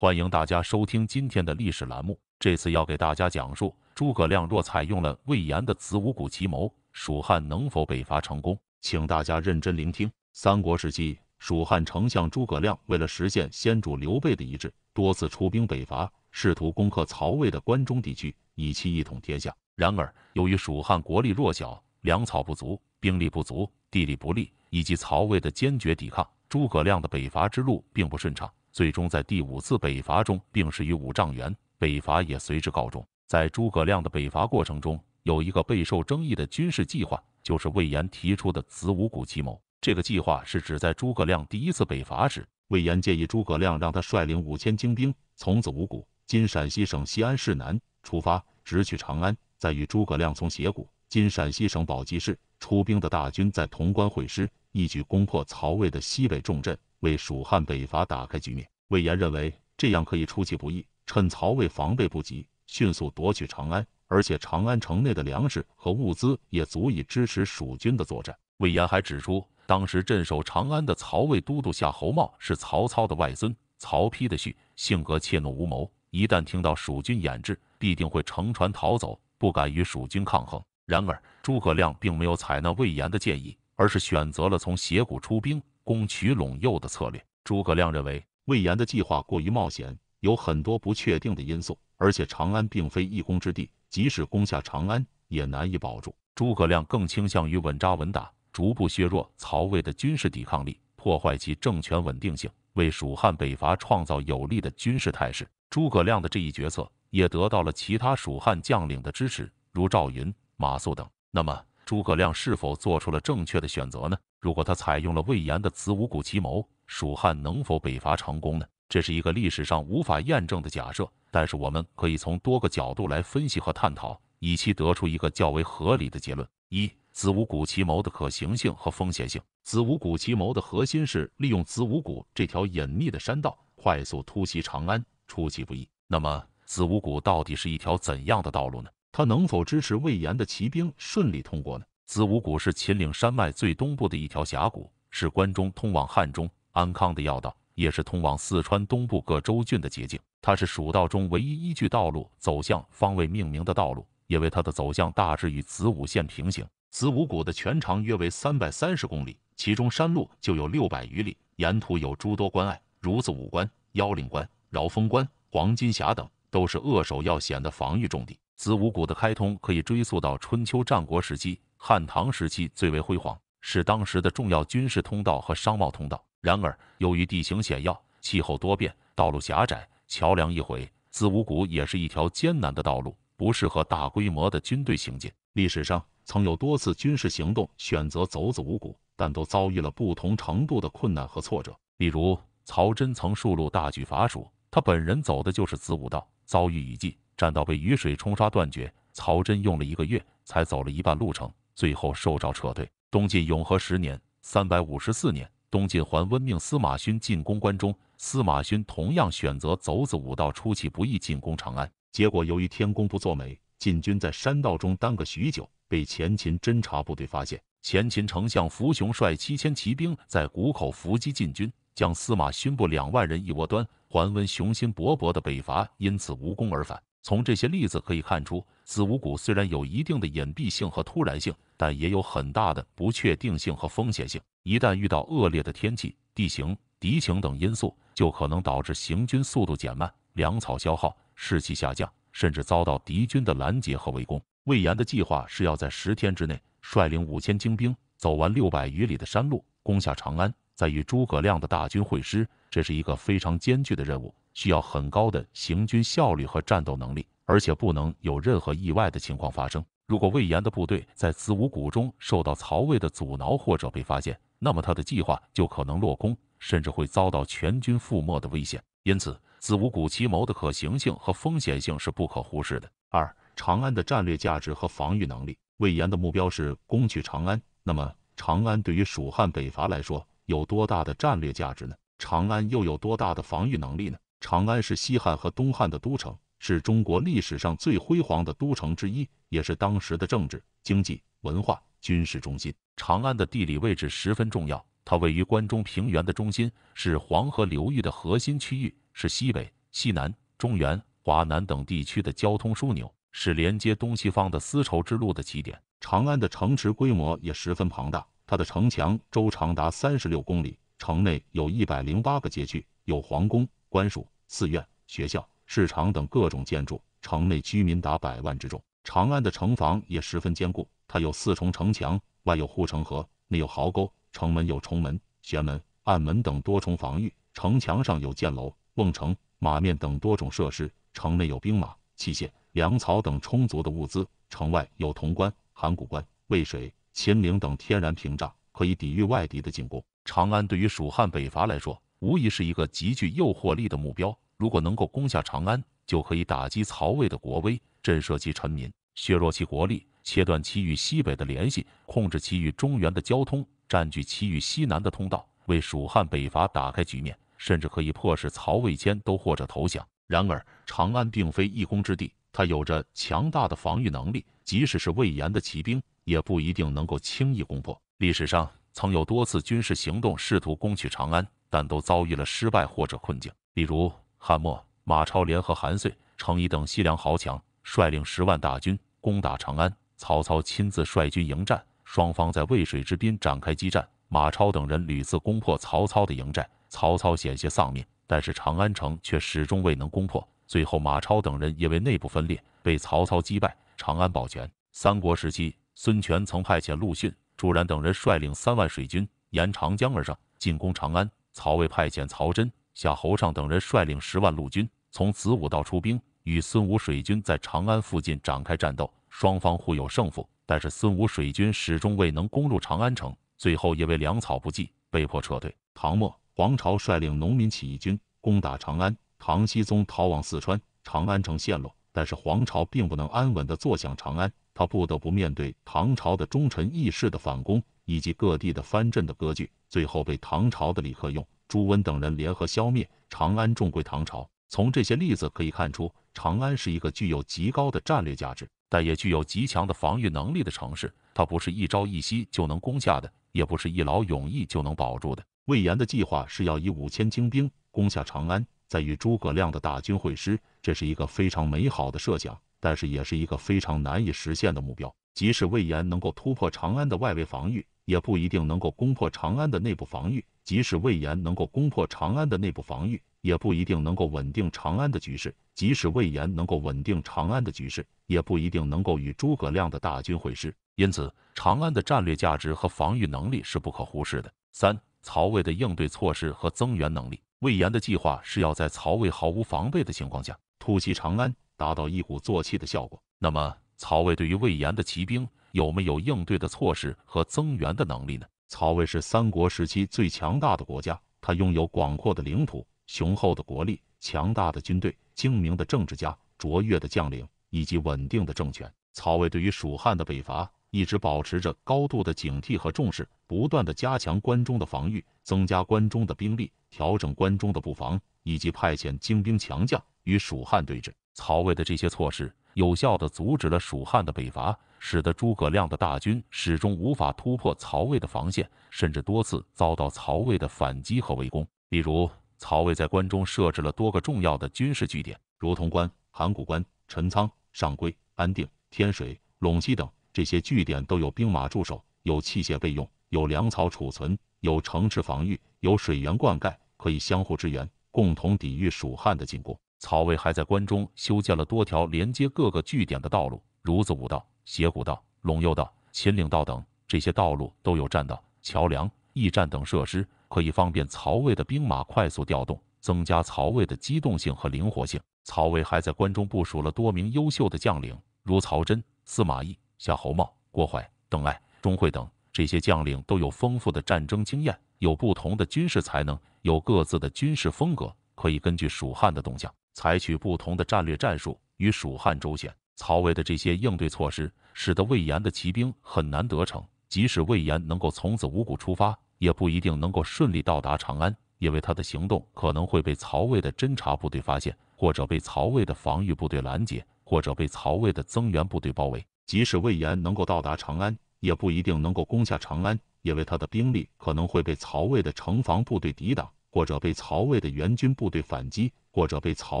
欢迎大家收听今天的历史栏目。这次要给大家讲述诸葛亮若采用了魏延的子午谷奇谋，蜀汉能否北伐成功？请大家认真聆听。三国时期，蜀汉丞相诸葛亮为了实现先主刘备的遗志，多次出兵北伐，试图攻克曹魏的关中地区，以期一统天下。然而，由于蜀汉国力弱小、粮草不足、兵力不足、地理不利，以及曹魏的坚决抵抗，诸葛亮的北伐之路并不顺畅。最终在第五次北伐中病逝于五丈原，北伐也随之告终。在诸葛亮的北伐过程中，有一个备受争议的军事计划，就是魏延提出的子午谷奇谋。这个计划是指在诸葛亮第一次北伐时，魏延建议诸葛亮让他率领五千精兵，从子午谷（今陕西省西安市南）出发，直取长安，再与诸葛亮从斜谷（今陕西省宝鸡市）出兵的大军在潼关会师，一举攻破曹魏的西北重镇。为蜀汉北伐打开局面。魏延认为这样可以出其不意，趁曹魏防备不及，迅速夺取长安。而且长安城内的粮食和物资也足以支持蜀军的作战。魏延还指出，当时镇守长安的曹魏都督夏侯茂是曹操的外孙、曹丕的婿，性格怯懦无谋，一旦听到蜀军演制，必定会乘船逃走，不敢与蜀军抗衡。然而，诸葛亮并没有采纳魏延的建议，而是选择了从斜谷出兵。攻取陇右的策略，诸葛亮认为魏延的计划过于冒险，有很多不确定的因素，而且长安并非一攻之地，即使攻下长安也难以保住。诸葛亮更倾向于稳扎稳打，逐步削弱曹魏的军事抵抗力，破坏其政权稳定性，为蜀汉北伐创造有利的军事态势。诸葛亮的这一决策也得到了其他蜀汉将领的支持，如赵云、马谡等。那么，诸葛亮是否做出了正确的选择呢？如果他采用了魏延的子午谷奇谋，蜀汉能否北伐成功呢？这是一个历史上无法验证的假设，但是我们可以从多个角度来分析和探讨，以期得出一个较为合理的结论。一、子午谷奇谋的可行性和风险性。子午谷奇谋的核心是利用子午谷这条隐秘的山道，快速突袭长安，出其不意。那么，子午谷到底是一条怎样的道路呢？它能否支持魏延的骑兵顺利通过呢？子午谷是秦岭山脉最东部的一条峡谷，是关中通往汉中、安康的要道，也是通往四川东部各州郡的捷径。它是蜀道中唯一依据道路走向方位命名的道路，因为它的走向大致与子午线平行。子午谷的全长约为三百三十公里，其中山路就有六百余里，沿途有诸多关隘，如子午关、妖岭关、饶风关、黄金峡等，都是扼守要险的防御重地。子午谷的开通可以追溯到春秋战国时期。汉唐时期最为辉煌，是当时的重要军事通道和商贸通道。然而，由于地形险要、气候多变、道路狭窄、桥梁易毁，子午谷也是一条艰难的道路，不适合大规模的军队行进。历史上曾有多次军事行动选择走子午谷，但都遭遇了不同程度的困难和挫折。例如，曹真曾数路大举伐蜀，他本人走的就是子午道，遭遇雨季，栈道被雨水冲刷断绝，曹真用了一个月才走了一半路程。最后受诏撤退。东晋永和十年（三百五十四年），东晋桓温命司马勋进攻关中，司马勋同样选择走子午道，出其不意进攻长安。结果由于天公不作美，晋军在山道中耽搁许久，被前秦侦察部队发现。前秦丞相苻雄率七千骑兵在谷口伏击晋军，将司马勋部两万人一窝端。桓温雄心勃勃的北伐因此无功而返。从这些例子可以看出，子午谷虽然有一定的隐蔽性和突然性，但也有很大的不确定性和风险性。一旦遇到恶劣的天气、地形、敌情等因素，就可能导致行军速度减慢、粮草消耗、士气下降，甚至遭到敌军的拦截和围攻。魏延的计划是要在十天之内率领五千精兵走完六百余里的山路，攻下长安，再与诸葛亮的大军会师。这是一个非常艰巨的任务，需要很高的行军效率和战斗能力，而且不能有任何意外的情况发生。如果魏延的部队在子午谷中受到曹魏的阻挠或者被发现，那么他的计划就可能落空，甚至会遭到全军覆没的危险。因此，子午谷奇谋的可行性和风险性是不可忽视的。二、长安的战略价值和防御能力。魏延的目标是攻取长安，那么长安对于蜀汉北伐来说有多大的战略价值呢？长安又有多大的防御能力呢？长安是西汉和东汉的都城。是中国历史上最辉煌的都城之一，也是当时的政治、经济、文化、军事中心。长安的地理位置十分重要，它位于关中平原的中心，是黄河流域的核心区域，是西北、西南、中原、华南等地区的交通枢纽，是连接东西方的丝绸之路的起点。长安的城池规模也十分庞大，它的城墙周长达三十六公里，城内有一百零八个街区，有皇宫、官署、寺院、学校。市场等各种建筑，城内居民达百万之众。长安的城防也十分坚固，它有四重城墙，外有护城河，内有壕沟，城门有重门、玄门、暗门等多重防御。城墙上有箭楼、瓮城、马面等多种设施。城内有兵马、器械、粮草等充足的物资。城外有潼关、函谷关、渭水、秦岭等天然屏障，可以抵御外敌的进攻。长安对于蜀汉北伐来说，无疑是一个极具诱惑力的目标。如果能够攻下长安，就可以打击曹魏的国威，震慑其臣民，削弱其国力，切断其与西北的联系，控制其与中原的交通，占据其与西南的通道，为蜀汉北伐打开局面，甚至可以迫使曹魏迁都或者投降。然而，长安并非一攻之地，它有着强大的防御能力，即使是魏延的骑兵，也不一定能够轻易攻破。历史上曾有多次军事行动试图攻取长安，但都遭遇了失败或者困境，比如。汉末，马超联合韩遂、程颐等西凉豪强，率领十万大军攻打长安。曹操亲自率军迎战，双方在渭水之滨展开激战。马超等人屡次攻破曹操的营寨，曹操险些丧命，但是长安城却始终未能攻破。最后，马超等人因为内部分裂，被曹操击败，长安保全。三国时期，孙权曾派遣陆逊、朱然等人率领三万水军沿长江而上，进攻长安。曹魏派遣曹真。夏侯尚等人率领十万陆军从子午道出兵，与孙吴水军在长安附近展开战斗，双方互有胜负，但是孙吴水军始终未能攻入长安城，最后因为粮草不济，被迫撤退。唐末，黄巢率领农民起义军攻打长安，唐僖宗逃往四川，长安城陷落。但是黄巢并不能安稳地坐享长安，他不得不面对唐朝的忠臣义士的反攻，以及各地的藩镇的割据，最后被唐朝的李克用。朱温等人联合消灭长安，重归唐朝。从这些例子可以看出，长安是一个具有极高的战略价值，但也具有极强的防御能力的城市。它不是一朝一夕就能攻下的，也不是一劳永逸就能保住的。魏延的计划是要以五千精兵攻下长安，再与诸葛亮的大军会师，这是一个非常美好的设想，但是也是一个非常难以实现的目标。即使魏延能够突破长安的外围防御，也不一定能够攻破长安的内部防御。即使魏延能够攻破长安的内部防御，也不一定能够稳定长安的局势；即使魏延能够稳定长安的局势，也不一定能够与诸葛亮的大军会师。因此，长安的战略价值和防御能力是不可忽视的。三、曹魏的应对措施和增援能力。魏延的计划是要在曹魏毫无防备的情况下突袭长安，达到一鼓作气的效果。那么，曹魏对于魏延的骑兵有没有应对的措施和增援的能力呢？曹魏是三国时期最强大的国家，它拥有广阔的领土、雄厚的国力、强大的军队、精明的政治家、卓越的将领以及稳定的政权。曹魏对于蜀汉的北伐一直保持着高度的警惕和重视，不断的加强关中的防御，增加关中的兵力，调整关中的布防，以及派遣精兵强将与蜀汉对峙。曹魏的这些措施。有效地阻止了蜀汉的北伐，使得诸葛亮的大军始终无法突破曹魏的防线，甚至多次遭到曹魏的反击和围攻。例如，曹魏在关中设置了多个重要的军事据点，如潼关、函谷关、陈仓、上邽、安定、天水、陇西等。这些据点都有兵马驻守，有器械备用，有粮草储存，有城池防御，有水源灌溉，可以相互支援，共同抵御蜀汉的进攻。曹魏还在关中修建了多条连接各个据点的道路，如子午道、斜谷道、陇右道、秦岭道等。这些道路都有栈道、桥梁、驿站等设施，可以方便曹魏的兵马快速调动，增加曹魏的机动性和灵活性。曹魏还在关中部署了多名优秀的将领，如曹真、司马懿、夏侯茂、郭淮、邓艾、钟会等。这些将领都有丰富的战争经验，有不同的军事才能，有各自的军事风格，可以根据蜀汉的动向。采取不同的战略战术与蜀汉周旋，曹魏的这些应对措施使得魏延的骑兵很难得逞。即使魏延能够从子午谷出发，也不一定能够顺利到达长安，因为他的行动可能会被曹魏的侦察部队发现，或者被曹魏的防御部队拦截，或者被曹魏的增援部队包围。即使魏延能够到达长安，也不一定能够攻下长安，因为他的兵力可能会被曹魏的城防部队抵挡。或者被曹魏的援军部队反击，或者被曹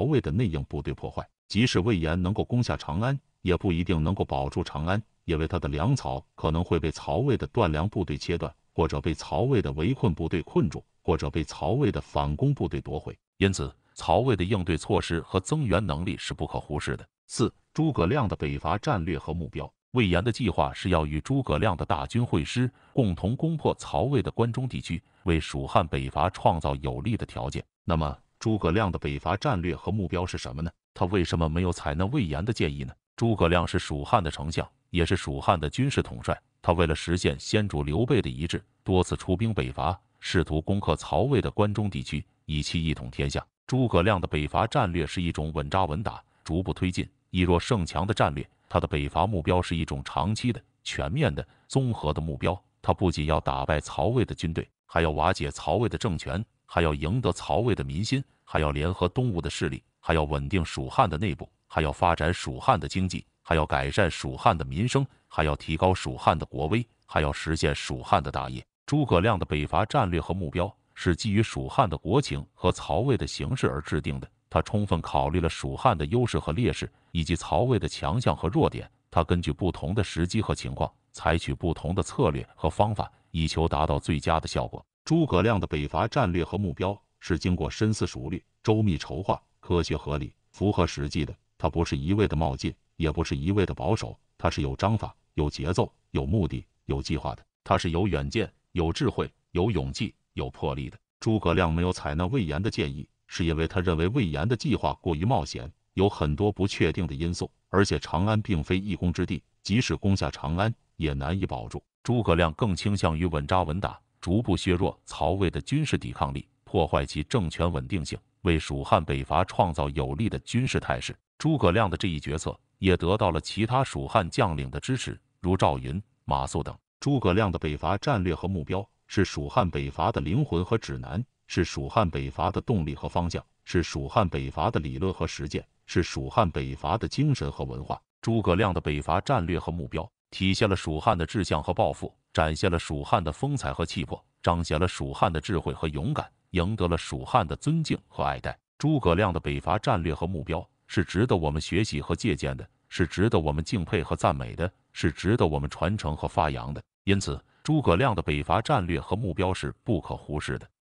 魏的内应部队破坏。即使魏延能够攻下长安，也不一定能够保住长安，因为他的粮草可能会被曹魏的断粮部队切断，或者被曹魏的围困部队困住，或者被曹魏的反攻部队夺回。因此，曹魏的应对措施和增援能力是不可忽视的。四、诸葛亮的北伐战略和目标。魏延的计划是要与诸葛亮的大军会师，共同攻破曹魏的关中地区，为蜀汉北伐创造有利的条件。那么，诸葛亮的北伐战略和目标是什么呢？他为什么没有采纳魏延的建议呢？诸葛亮是蜀汉的丞相，也是蜀汉的军事统帅。他为了实现先主刘备的遗志，多次出兵北伐，试图攻克曹魏的关中地区，以期一统天下。诸葛亮的北伐战略是一种稳扎稳打、逐步推进、以弱胜强的战略。他的北伐目标是一种长期的、全面的、综合的目标。他不仅要打败曹魏的军队，还要瓦解曹魏的政权，还要赢得曹魏的民心，还要联合东吴的势力，还要稳定蜀汉的内部，还要发展蜀汉的经济，还要改善蜀汉的民生，还要提高蜀汉的国威，还要实现蜀汉的大业。诸葛亮的北伐战略和目标是基于蜀汉的国情和曹魏的形势而制定的。他充分考虑了蜀汉的优势和劣势，以及曹魏的强项和弱点。他根据不同的时机和情况，采取不同的策略和方法，以求达到最佳的效果。诸葛亮的北伐战略和目标是经过深思熟虑、周密筹划、科学合理、符合实际的。他不是一味的冒进，也不是一味的保守，他是有章法、有节奏、有目的、有计划的。他是有远见、有智慧、有勇气、有魄力的。诸葛亮没有采纳魏延的建议。是因为他认为魏延的计划过于冒险，有很多不确定的因素，而且长安并非一攻之地，即使攻下长安也难以保住。诸葛亮更倾向于稳扎稳打，逐步削弱曹魏的军事抵抗力，破坏其政权稳定性，为蜀汉北伐创造有利的军事态势。诸葛亮的这一决策也得到了其他蜀汉将领的支持，如赵云、马谡等。诸葛亮的北伐战略和目标是蜀汉北伐的灵魂和指南。是蜀汉北伐的动力和方向，是蜀汉北伐的理论和实践，是蜀汉北伐的精神和文化。诸葛亮的北伐战略和目标，体现了蜀汉的志向和抱负，展现了蜀汉的风采和气魄，彰显了蜀汉的智慧和勇敢，赢得了蜀汉的尊敬和爱戴。诸葛亮的北伐战略和目标是值得我们学习和借鉴的，是值得我们敬佩和赞美的是值得我们传承和发扬的。因此，诸葛亮的北伐战略和目标是不可忽视的。